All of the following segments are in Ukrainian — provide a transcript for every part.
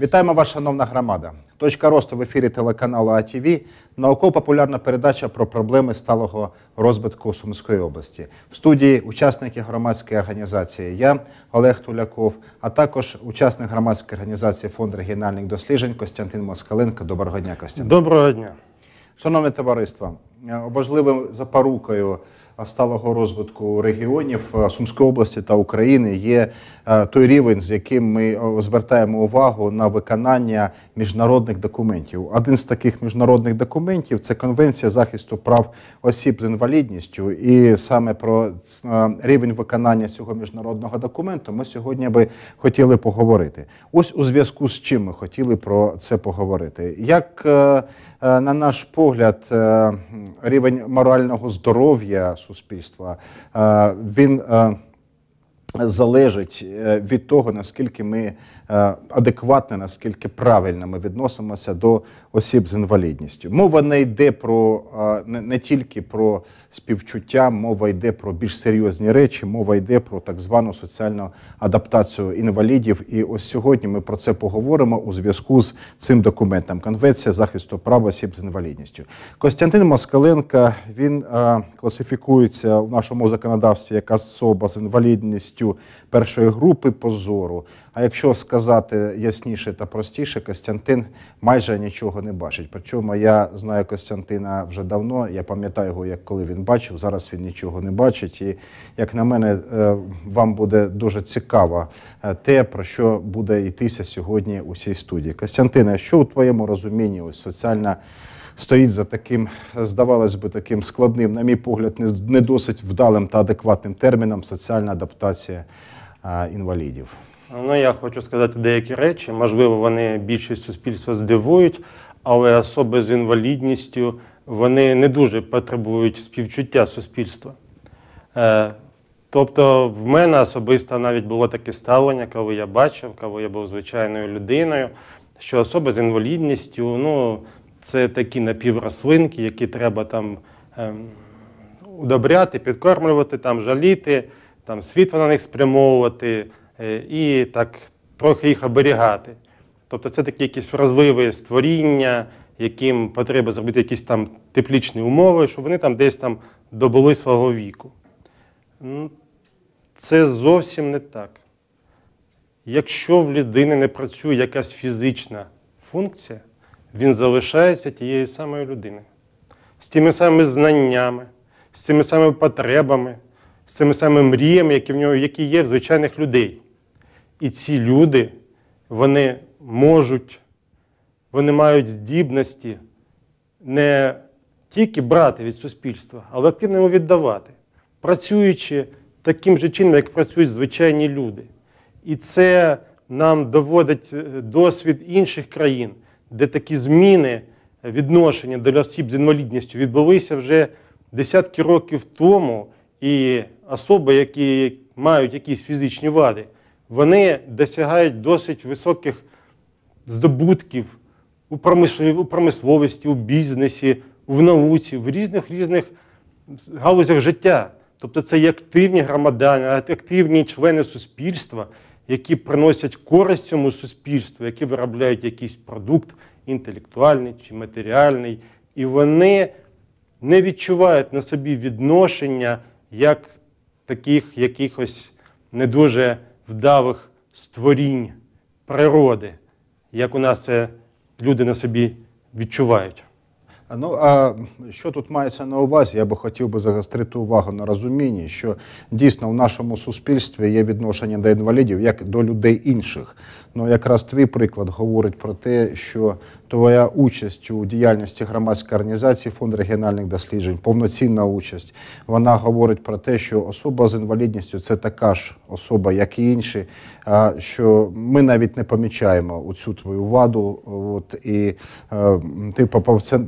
Вітаємо вас, шановна громада. Точка росту в ефірі телеканалу АТВ науково-популярна передача про проблеми сталого розвитку Сумської області. В студії учасники громадської організації Я Олег Туляков, а також учасник громадської організації фонд регіональних досліджень Костянтин Москаленко. Доброго дня, Костянтин. Доброго дня, шановне товариство. важливим запорукою сталого розвитку регіонів е, Сумської області та України є е, той рівень, з яким ми е, звертаємо увагу на виконання міжнародних документів. Один з таких міжнародних документів це конвенція захисту прав осіб з інвалідністю, і саме про рівень виконання цього міжнародного документу ми сьогодні би хотіли поговорити. Ось у зв'язку з чим ми хотіли про це поговорити. Як Е, на наш погляд, е, рівень морального здоров'я суспільства е, він залежить від того, наскільки ми Е, адекватне, наскільки правильно ми відносимося до осіб з інвалідністю. Мова не йде про е, не, тільки про співчуття, мова йде про більш серйозні речі, мова йде про так звану соціальну адаптацію інвалідів. І ось сьогодні ми про це поговоримо у зв'язку з цим документом. Конвенція захисту прав осіб з інвалідністю. Костянтин Москаленко він е, класифікується в нашому законодавстві як особа з інвалідністю першої групи позору. А якщо сказати ясніше та простіше, Костянтин майже нічого не бачить. Причому я знаю Костянтина вже давно. Я пам'ятаю його, як коли він бачив. Зараз він нічого не бачить. І як на мене, е, вам буде дуже цікаво е, те, про що буде йтися сьогодні у цій студії. Костянтине, що у твоєму розумінні ось соціальна стоїть за таким, здавалось би, таким складним, на мій погляд, не досить вдалим та адекватним терміном соціальна адаптація е, інвалідів. Ну, я хочу сказати деякі речі. Можливо, вони більшість суспільства здивують, але особи з інвалідністю вони не дуже потребують співчуття суспільства. Е, тобто, в мене особисто навіть було таке ставлення, коли я бачив, коли я був звичайною людиною, що особи з інвалідністю ну, це такі напіврослинки, які треба там ем, удобряти, підкормлювати, там жаліти, там світло на них спрямовувати. Е, і так трохи їх оберігати. Тобто це такі якісь вразливі створіння, яким потрібно зробити якісь там теплічні умови, щоб вони там десь там добули свого віку. Це зовсім не так. Якщо в людини не працює якась фізична функція, він залишається тією самою людиною. З тими самими знаннями, з цими самими потребами, з цими самими мріями, які в нього які є в звичайних людей. І ці люди, вони можуть, вони мають здібності не тільки брати від суспільства, але активно його віддавати, працюючи таким же чином, як працюють звичайні люди. І це нам доводить е, досвід інших країн, де такі зміни е, відношення до осіб з інвалідністю відбулися вже десятки років тому, і особи, які мають якісь фізичні вади вони досягають досить високих здобутків у промисловості, у бізнесі, в науці, в різних різних галузях життя. Тобто це є активні громадяни, активні члени суспільства, які приносять користь цьому суспільству, які виробляють якийсь продукт інтелектуальний чи матеріальний, і вони не відчувають на собі відношення як таких якихось не дуже вдавих створінь природи, як у нас це люди на собі відчувають. Ну а що тут мається на увазі? Я би хотів би загострити увагу на розумінні, що дійсно в нашому суспільстві є відношення до інвалідів як до людей інших. Ну якраз твій приклад говорить про те, що твоя участь у діяльності громадської організації фонд регіональних досліджень, повноцінна участь. Вона говорить про те, що особа з інвалідністю це така ж особа, як і інші. Що ми навіть не помічаємо у цю твою ваду, от і е, ти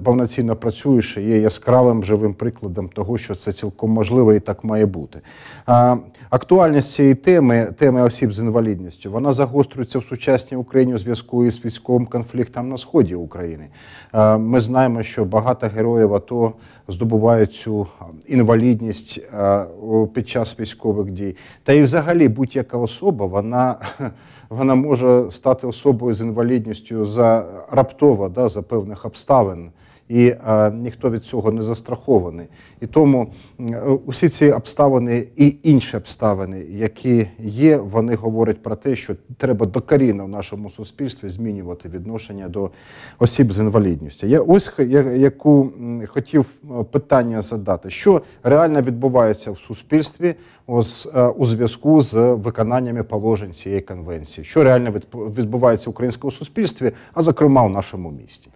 повноцінно працюєш і є яскравим живим прикладом того, що це цілком можливо і так має бути. Актуальність цієї теми, теми осіб з інвалідністю, вона загострюється в сучасній Україні у зв'язку із військовим конфліктом на сході сході України. Е, ми знаємо, що багато героїв АТО здобувають цю е, інвалідність е, під час військових дій. Та і, взагалі, будь-яка особа, вона вона може стати особою з інвалідністю за раптово, да, за певних обставин і а, е, ніхто від цього не застрахований. І тому е, усі ці обставини і інші обставини, які є, вони говорять про те, що треба докорінно в нашому суспільстві змінювати відношення до осіб з інвалідністю. Я ось я, яку хотів е, питання задати, що реально відбувається в суспільстві ось, у зв'язку з виконаннями положень цієї конвенції, що реально відбувається в українському суспільстві, а зокрема в нашому місті.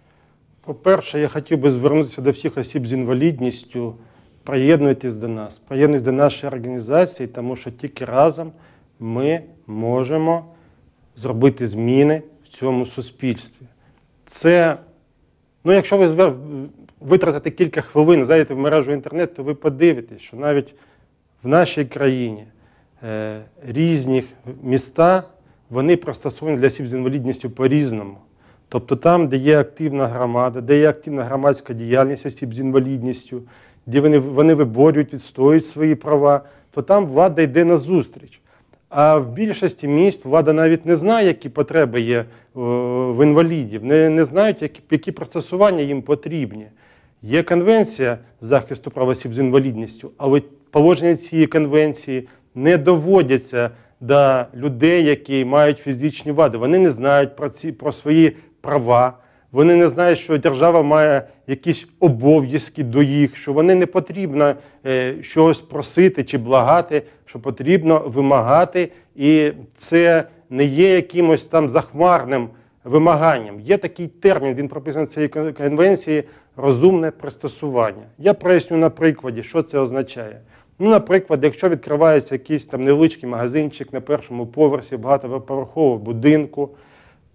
По-перше, я хотів би звернутися до всіх осіб з інвалідністю. Приєднуйтесь до нас, приєднуйтесь до нашої організації, тому що тільки разом ми можемо зробити зміни в цьому суспільстві. Це, ну якщо ви витратите кілька хвилин, зайдете в мережу інтернет, то ви подивитесь, що навіть в нашій країні е, різні міста вони пристосовані для осіб з інвалідністю по-різному. Тобто там, де є активна громада, де є активна громадська діяльність осіб з інвалідністю, де вони вони виборюють, відстоюють свої права, то там влада йде назустріч. А в більшості міст влада навіть не знає, які потреби є в інвалідів, не не знають, які які процесування їм потрібні. Є конвенція захисту прав осіб з інвалідністю, але положення цієї конвенції не доводяться до людей, які мають фізичні вади. Вони не знають про ці про свої права, вони не знають, що держава має якісь обов'язки до їх, що вони не потрібно е, щось просити чи благати, що потрібно вимагати, і це не є якимось там захмарним вимаганням. Є такий термін, він прописаний в цій конвенції розумне пристосування. Я проясню на прикладі, що це означає. Ну, Наприклад, якщо відкривається якийсь там невеличкий магазинчик на першому поверсі багатоповерхового будинку,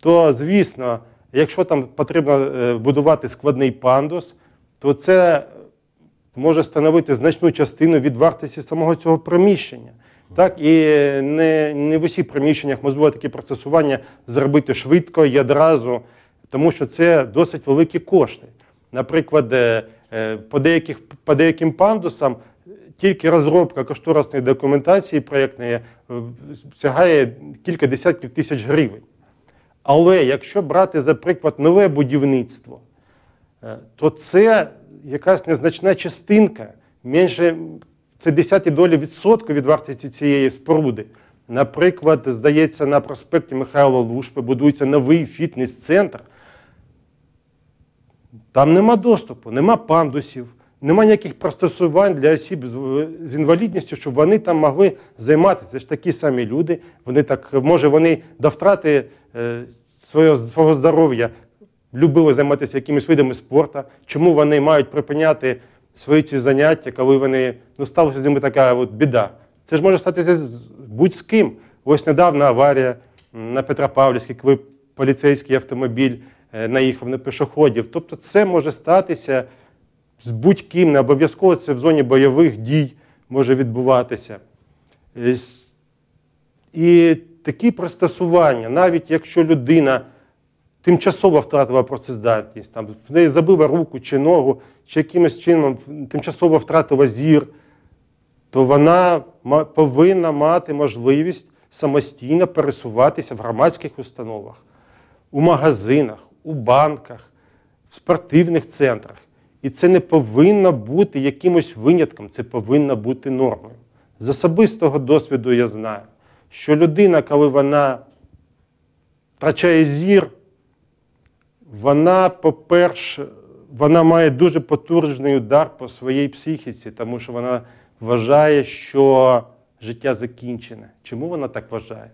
то, звісно, Якщо там потрібно е, будувати складний пандус, то це може становити значну частину від вартості самого цього приміщення. Так, І не не в усіх приміщеннях можливо такі процесування зробити швидко і одразу, тому що це досить великі кошти. Наприклад, е, е, по деяких, по деяким пандусам тільки розробка кошторисної документації проєктної сягає кілька десятків тисяч гривень. Але якщо брати, за приклад, нове будівництво, е, то це якась незначна частинка, менше це десяті долі відсотку від вартості цієї споруди. Наприклад, здається, на проспекті Михайла Лушпи будується новий фітнес-центр. Там нема доступу, нема пандусів, нема ніяких пристосувань для осіб з інвалідністю, щоб вони там могли займатися. Це ж такі самі люди. Вони так, може, вони до втрати Е, свого, свого здоров'я любили займатися якимись видами спорту, чому вони мають припиняти свої ці заняття, коли вони ну, сталася з ними така от біда. Це ж може статися з будь-з ким. Ось недавно аварія на Петропавлівській, коли поліцейський автомобіль е, наїхав на пішоходів. Тобто це може статися з будь-ким, не обов'язково це в зоні бойових дій може відбуватися. Е, і такі пристосування, навіть якщо людина тимчасово втратила працездатність, там, в неї забила руку чи ногу, чи якимось чином тимчасово втратила зір, то вона повинна мати можливість самостійно пересуватися в громадських установах, у магазинах, у банках, в спортивних центрах. І це не повинно бути якимось винятком, це повинна бути нормою. З особистого досвіду я знаю, що людина, коли вона втрачає зір, вона, по-перше, вона має дуже потужний удар по своїй психіці, тому що вона вважає, що життя закінчене. Чому вона так вважає?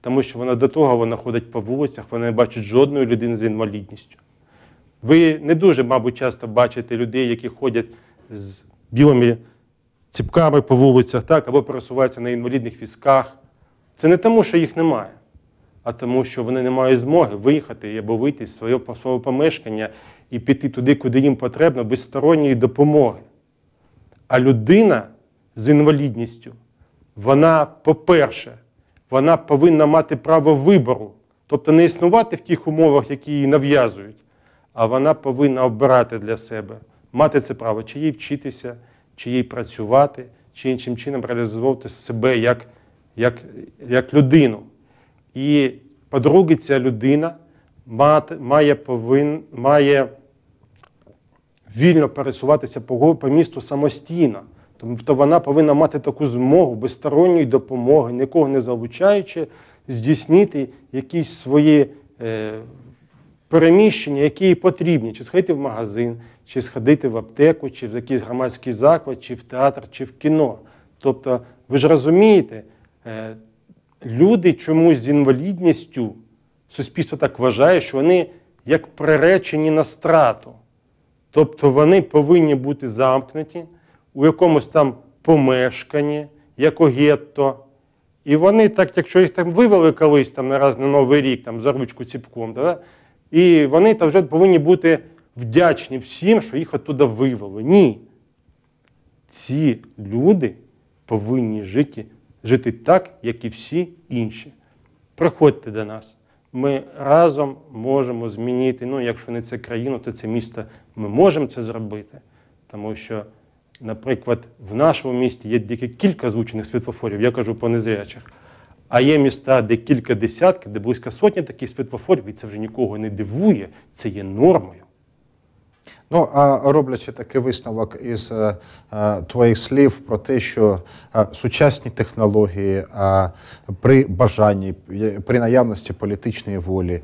Тому що вона до того вона ходить по вулицях, вона не бачить жодної людини з інвалідністю. Ви не дуже, мабуть, часто бачите людей, які ходять з білими ціпками по вулицях, так, або пересуваються на інвалідних візках. Це не тому, що їх немає, а тому, що вони не мають змоги виїхати або вийти з свого, помешкання і піти туди, куди їм потрібно, без сторонньої допомоги. А людина з інвалідністю, вона, по-перше, вона повинна мати право вибору, тобто не існувати в тих умовах, які її нав'язують, а вона повинна обирати для себе, мати це право, чи їй вчитися, чи їй працювати, чи іншим чином реалізовувати себе як як як людину. І, по-друге, ця людина має повин, має вільно пересуватися по, по місту самостійно. Тобто вона повинна мати таку змогу безсторонньої допомоги, нікого не залучаючи, здійснити якісь свої е, переміщення, які їй потрібні, чи сходити в магазин, чи сходити в аптеку, чи в якийсь громадський заклад, чи в театр, чи в кіно. Тобто, ви ж розумієте. Е, люди чомусь з інвалідністю, суспільство так вважає, що вони як приречені на страту. Тобто вони повинні бути замкнуті у якомусь там помешканні, як у гетто. І вони, так, якщо їх там вивели колись там нараз на Новий рік там, за ручку ціпком, да, і вони там вже повинні бути вдячні всім, що їх оттуда вивели. Ні. Ці люди повинні жити жити так, як і всі інші. Приходьте до нас. Ми разом можемо змінити. Ну, якщо не це країну, то це місто. Ми можемо це зробити, тому що. Наприклад, в нашому місті є тільки кілька звучених світлофорів, я кажу по незрячих. А є міста, де кілька десятків, де близько сотні таких світлофорів, і це вже нікого не дивує, це є нормою. Ну а роблячи такий висновок із е, е, твоїх слів про те, що е, сучасні технології при бажанні, при наявності політичної волі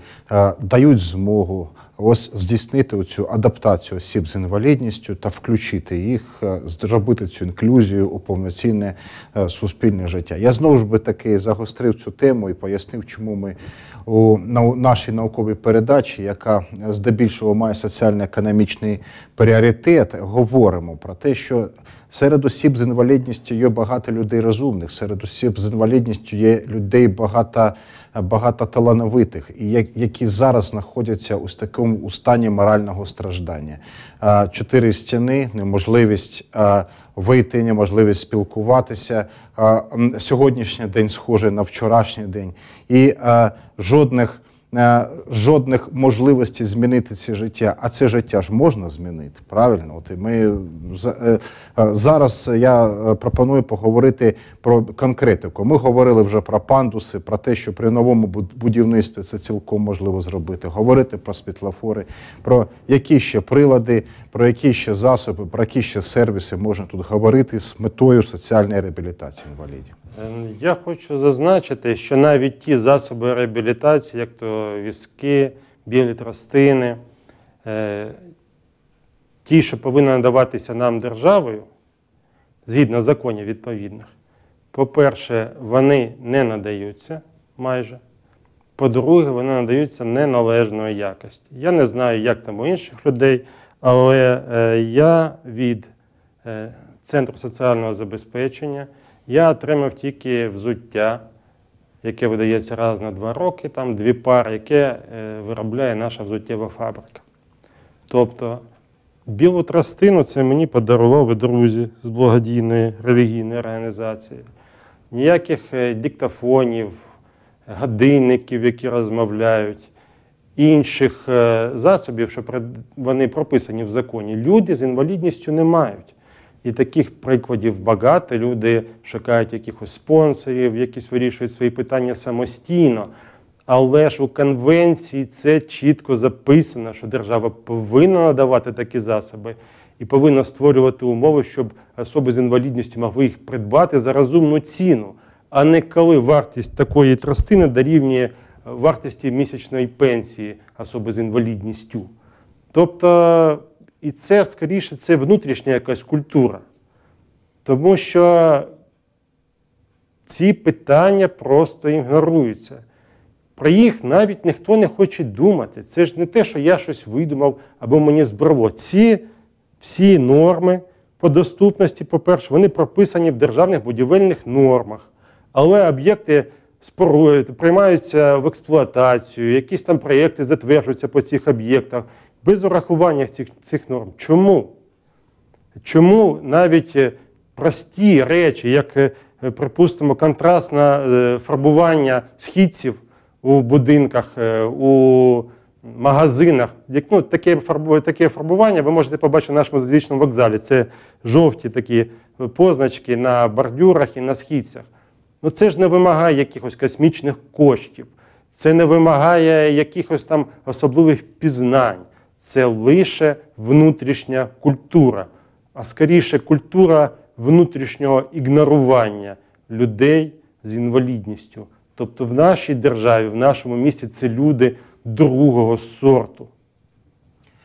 дають змогу ось здійснити цю адаптацію осіб з інвалідністю та включити їх, зробити цю інклюзію у повноцінне суспільне життя. Я знову ж би таки загострив цю тему і пояснив, чому ми у нашій науковій передачі, яка здебільшого має соціально-економічний певний пріоритет, говоримо про те, що серед осіб з інвалідністю є багато людей розумних, серед осіб з інвалідністю є людей багато багато талановитих, і які зараз знаходяться у такому у стані морального страждання. Чотири стіни, неможливість вийти, неможливість спілкуватися. Сьогоднішній день схожий на вчорашній день, і жодних. Е, жодних можливостей змінити це життя, а це життя ж можна змінити. Правильно, от і ми е, е, зараз я пропоную поговорити про конкретику. Ми говорили вже про пандуси, про те, що при новому будівництві це цілком можливо зробити. Говорити про світлофори, про які ще прилади, про які ще засоби, про які ще сервіси можна тут говорити з метою соціальної реабілітації інвалідів. Ем, я хочу зазначити, що навіть ті засоби реабілітації, як то візки, білі тростини, е, ті, що повинні надаватися нам державою, згідно законів відповідних, по-перше, вони не надаються майже. По-друге, вони надаються неналежної якості. Я не знаю, як там у інших людей, але е, я від е, Центру соціального забезпечення. Я отримав тільки взуття, яке видається раз на два роки, там дві пари, яке е, виробляє наша взуттєва фабрика. Тобто білу тростину це мені подарували друзі з благодійної релігійної організації. Ніяких е, диктофонів, годинників, які розмовляють, інших е, засобів, що вони прописані в законі, люди з інвалідністю не мають. І таких прикладів багато. Люди шукають якихось спонсорів, якісь вирішують свої питання самостійно. Але ж у конвенції це чітко записано, що держава повинна надавати такі засоби і повинна створювати умови, щоб особи з інвалідністю могли їх придбати за розумну ціну, а не коли вартість такої тростини дорівнює е, вартості місячної пенсії особи з інвалідністю. Тобто. І це скоріше це внутрішня якась культура. Тому що ці питання просто ігноруються. Про їх навіть ніхто не хоче думати. Це ж не те, що я щось видумав або мені збрало. Ці всі норми по доступності, по-перше, вони прописані в державних будівельних нормах. Але об'єкти приймаються в експлуатацію, якісь там проєкти затверджуються по цих об'єктах без урахування цих, цих норм. Чому? Чому навіть е, прості речі, як, е, припустимо, контрастне фарбування східців у будинках, е, у магазинах, як, ну, таке таке фарбування ви можете побачити на нашому залізничному вокзалі. Це жовті такі позначки на бордюрах і на східцях. Ну це ж не вимагає якихось космічних коштів, це не вимагає якихось там особливих пізнань це лише внутрішня культура, а скоріше культура внутрішнього ігнорування людей з інвалідністю. Тобто в нашій державі, в нашому місті це люди другого сорту.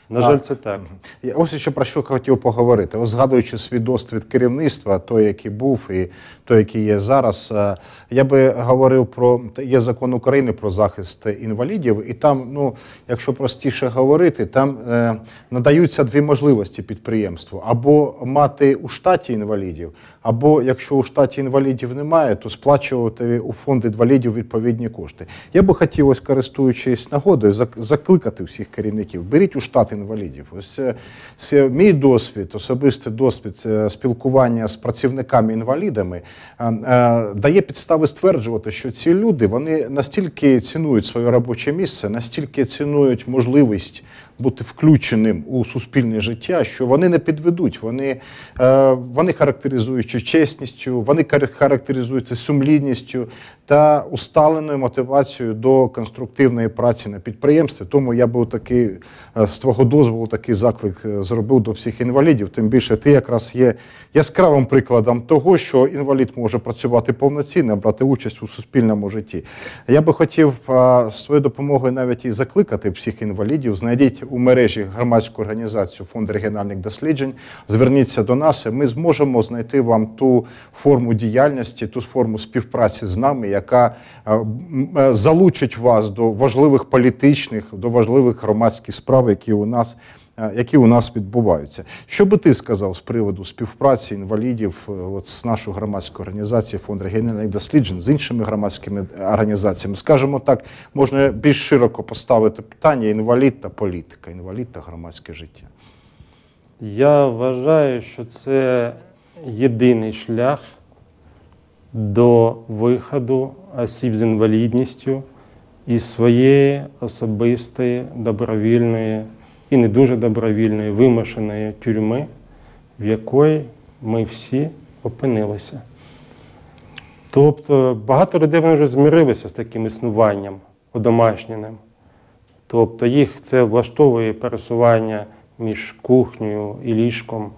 На жаль, це так. Я ось ще про що хотів поговорити. Ось згадуючи свій досвід керівництва, той, який був, і той, який є зараз, е, я би говорив про є закон України про захист інвалідів, і там, ну якщо простіше говорити, там е, надаються дві можливості підприємству або мати у штаті інвалідів або якщо у штаті інвалідів немає, то сплачувати у фонд інвалідів відповідні кошти. Я би хотів, ось користуючись нагодою, закликати всіх керівників. Беріть у штат інвалідів. Ось це, це мій досвід, особистий досвід спілкування з працівниками-інвалідами е, е, дає підстави стверджувати, що ці люди вони настільки цінують своє робоче місце, настільки цінують можливість бути включеним у суспільне життя, що вони не підведуть. Вони е, вони характеризуються чесністю, вони характеризуються сумлінністю та усталеною мотивацією до конструктивної праці на підприємстві. Тому я би такий е, з твого дозволу такий заклик е, зробив до всіх інвалідів. Тим більше ти якраз є яскравим прикладом того, що інвалід може працювати повноцінно, брати участь у суспільному житті. Я би хотів е, своєю допомогою навіть і закликати всіх інвалідів, знайдіть у мережі громадську організацію Фонд регіональних досліджень. Зверніться до нас, і ми зможемо знайти вам ту форму діяльності, ту форму співпраці з нами, яка е, е, залучить вас до важливих політичних, до важливих громадських справ, які у нас. Е, які у нас відбуваються. Що би ти сказав з приводу співпраці інвалідів е, от з нашою громадською організацією фонд регіональних досліджень з іншими громадськими е, організаціями? Скажімо так, можна більш широко поставити питання інвалід та політика, інвалід та громадське життя. Я вважаю, що це єдиний шлях до виходу осіб з інвалідністю із своєї особистої добровільної і не дуже добровільної, вимушеної тюрми, в якої ми всі опинилися. Тобто багато людей вони вже змірилися з таким існуванням одомашненим. Тобто їх це влаштовує пересування між кухнею і ліжком,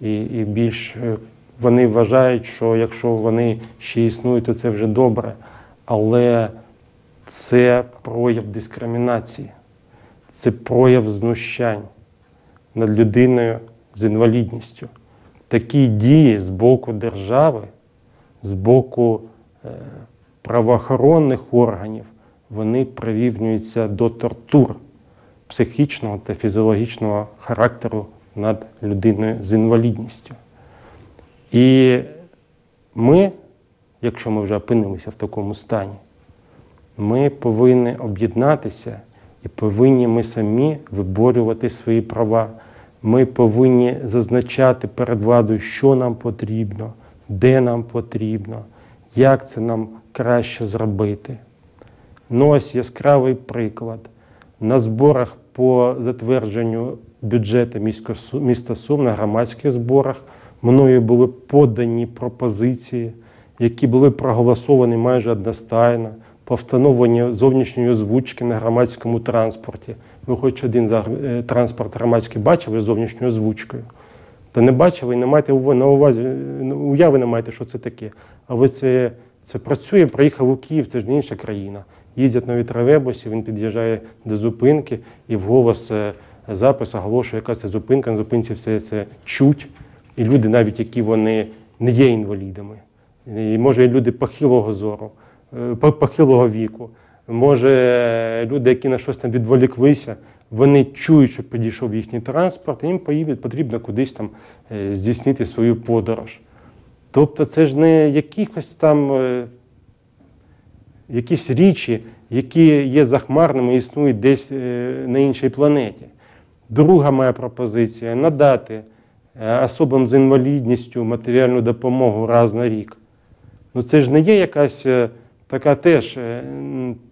і і більш е, вони вважають, що якщо вони ще існують, то це вже добре. Але це прояв дискримінації це прояв знущань над людиною з інвалідністю. Такі дії з боку держави, з боку е, правоохоронних органів, вони прирівнюються до тортур психічного та фізіологічного характеру над людиною з інвалідністю. І ми, якщо ми вже опинимося в такому стані, ми повинні об'єднатися. І повинні ми самі виборювати свої права. Ми повинні зазначати перед владою, що нам потрібно, де нам потрібно, як це нам краще зробити. Ну ось яскравий приклад. На зборах по затвердженню бюджету міста Сум на громадських зборах мною були подані пропозиції, які були проголосовані майже одностайно. По встановлення зовнішньої озвучки на громадському транспорті. Ви хоч один е, транспорт громадський бачили з зовнішньою озвучкою. Та не бачили і не маєте на увазі, е, ну, уяви не маєте, що це таке. Але це це працює, приїхав у Київ, це ж не інша країна. Їздять нові тролейбуси, він під'їжджає до зупинки і в голос е, запис оголошує, яка це зупинка, на зупинці все це чуть. І люди, навіть які вони не є інвалідами, і може і люди похилого зору. Е, похилого віку, може люди, які на щось там відволіклися, вони чують, що підійшов їхній транспорт, і їм потрібно кудись там е, здійснити свою подорож. Тобто це ж не якихось там е, якісь річі, які є захмарними і існують десь на іншій планеті. Друга моя пропозиція надати особам з інвалідністю матеріальну допомогу раз на рік. Ну це ж не є якась така теж е,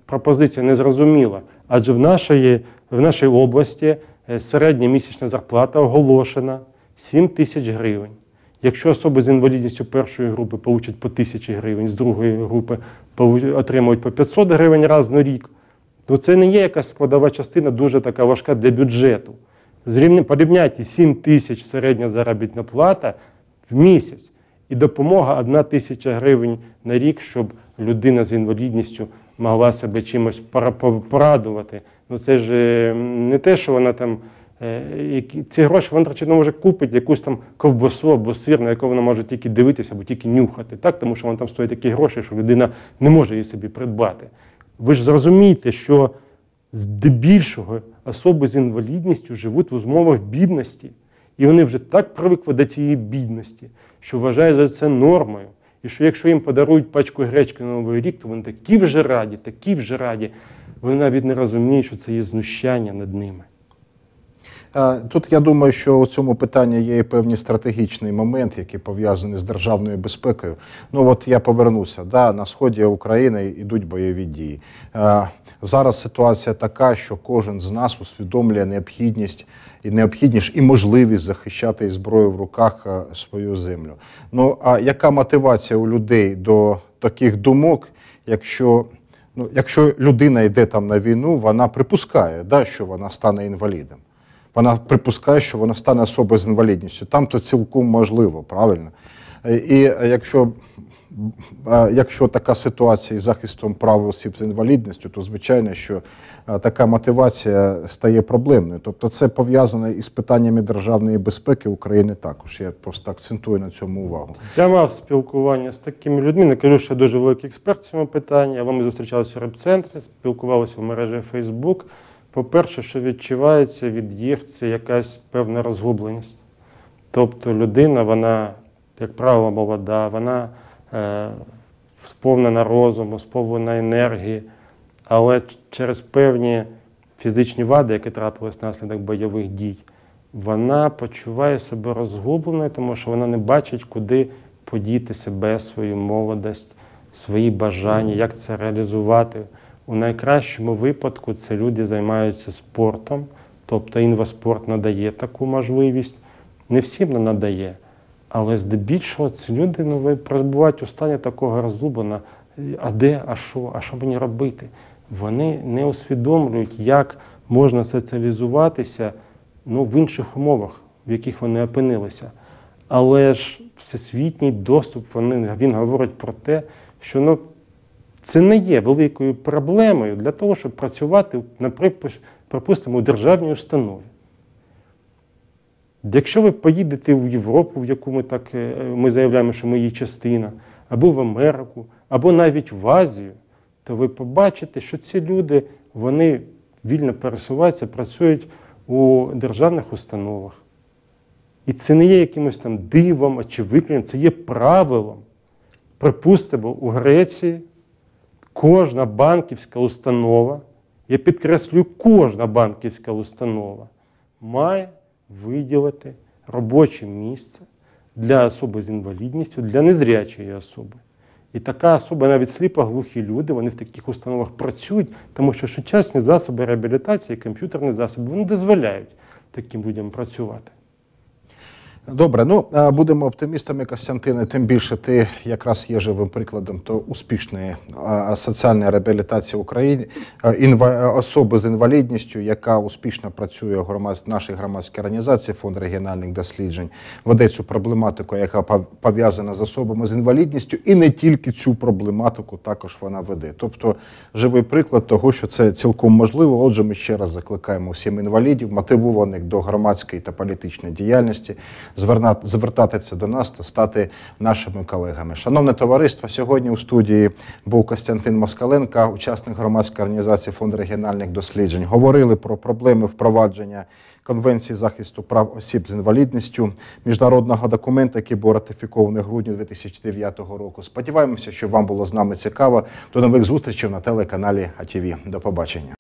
пропозиція незрозуміла. Адже в нашої, в нашій області е, середня місячна зарплата оголошена 7 тисяч гривень. Якщо особи з інвалідністю першої групи получать по тисячі гривень, з другої групи отримують по 500 гривень раз на рік, то це не є якась складова частина, дуже така важка для бюджету. Порівняйте 7 тисяч середня заробітна плата в місяць і допомога 1 тисяча гривень на рік, щоб людина з інвалідністю могла себе чимось порадувати. Ну це ж е, не те, що вона там. Е, ці гроші вона вона ну, може купити якусь там ковбасу або сир, на яку вона може тільки дивитися або тільки нюхати, так? тому що вона там стоїть такі гроші, що людина не може її собі придбати. Ви ж зрозумієте, що здебільшого особи з інвалідністю живуть в умовах бідності, і вони вже так привикли до цієї бідності, що вважають за це нормою. І що якщо їм подарують пачку гречки на новий рік, то вони такі вже раді, такі вже раді. Вони навіть не розуміють, що це є знущання над ними. Тут я думаю, що у цьому питанні є і певний стратегічний момент, який пов'язаний з державною безпекою. Ну от я повернуся. Да, На сході України йдуть бойові дії. Зараз ситуація така, що кожен з нас усвідомлює необхідність і необхідність і можливість захищати зброю в руках свою землю. Ну а яка мотивація у людей до таких думок, якщо ну, якщо людина йде там на війну, вона припускає, да, що вона стане інвалідом? вона припускає, що вона стане особою з інвалідністю. Там це цілком можливо, правильно. Е, і е, якщо е, якщо така ситуація із захистом прав осіб з інвалідністю, то звичайно, що така мотивація стає проблемною. Тобто, це пов'язане із питаннями державної безпеки України. Також я просто акцентую на цьому увагу. Я мав спілкування з такими людьми. Не кажу, що я дуже великий експерт в цьому питанні. Але ми зустрічалися в реп-центрі, спілкувалися в мережі Фейсбук. По-перше, що відчувається від їх, це якась певна розгубленість. Тобто людина, вона, як правило, молода, вона е, сповнена розуму, сповнена енергії, але через певні фізичні вади, які трапились внаслідок бойових дій, вона почуває себе розгубленою, тому що вона не бачить, куди подіти себе, свою молодость, свої бажання, як це реалізувати. У найкращому випадку це люди займаються спортом, тобто інваспорт надає таку можливість. Не всім не надає, але здебільшого ці люди ну, перебувають у стані такого розлубана, а де, а що, а що мені робити. Вони не усвідомлюють, як можна соціалізуватися ну, в інших умовах, в яких вони опинилися. Але ж всесвітній доступ, вони, він говорить про те, що ну, це не є великою проблемою для того, щоб працювати, наприклад, припустимо, у державній установі. Якщо ви поїдете в Європу, в яку ми так е, ми заявляємо, що ми її частина, або в Америку, або навіть в Азію, то ви побачите, що ці люди вони вільно пересуваються, працюють у державних установах. І це не є якимось там дивом чи викликом, це є правилом. Припустимо, у Греції. Кожна банківська установа, я підкреслюю, кожна банківська установа має виділити робоче місце для особи з інвалідністю, для незрячої особи. І така особа, навіть сліпа, глухі люди, вони в таких установах працюють, тому що сучасні засоби реабілітації, комп'ютерні засоби, вони дозволяють таким людям працювати. Добре, ну е, будемо оптимістами, Костянтине. Тим більше ти якраз є живим прикладом то успішної е, соціальної реабілітації України е, інва... особи з інвалідністю, яка успішно працює в громад... нашій громадській організації фонд регіональних досліджень, веде цю проблематику, яка пов'язана з особами з інвалідністю, і не тільки цю проблематику також вона веде. Тобто, живий приклад того, що це цілком можливо. Отже, ми ще раз закликаємо всім інвалідів, мотивованих до громадської та політичної діяльності звертатися до нас та стати нашими колегами. Шановне товариство, сьогодні у студії був Костянтин Москаленко, учасник громадської організації фонд регіональних досліджень. Говорили про проблеми впровадження конвенції захисту прав осіб з інвалідністю, міжнародного документа, який був ратифікований в грудні 2009 року. Сподіваємося, що вам було з нами цікаво. До нових зустрічей на телеканалі АТВ. До побачення.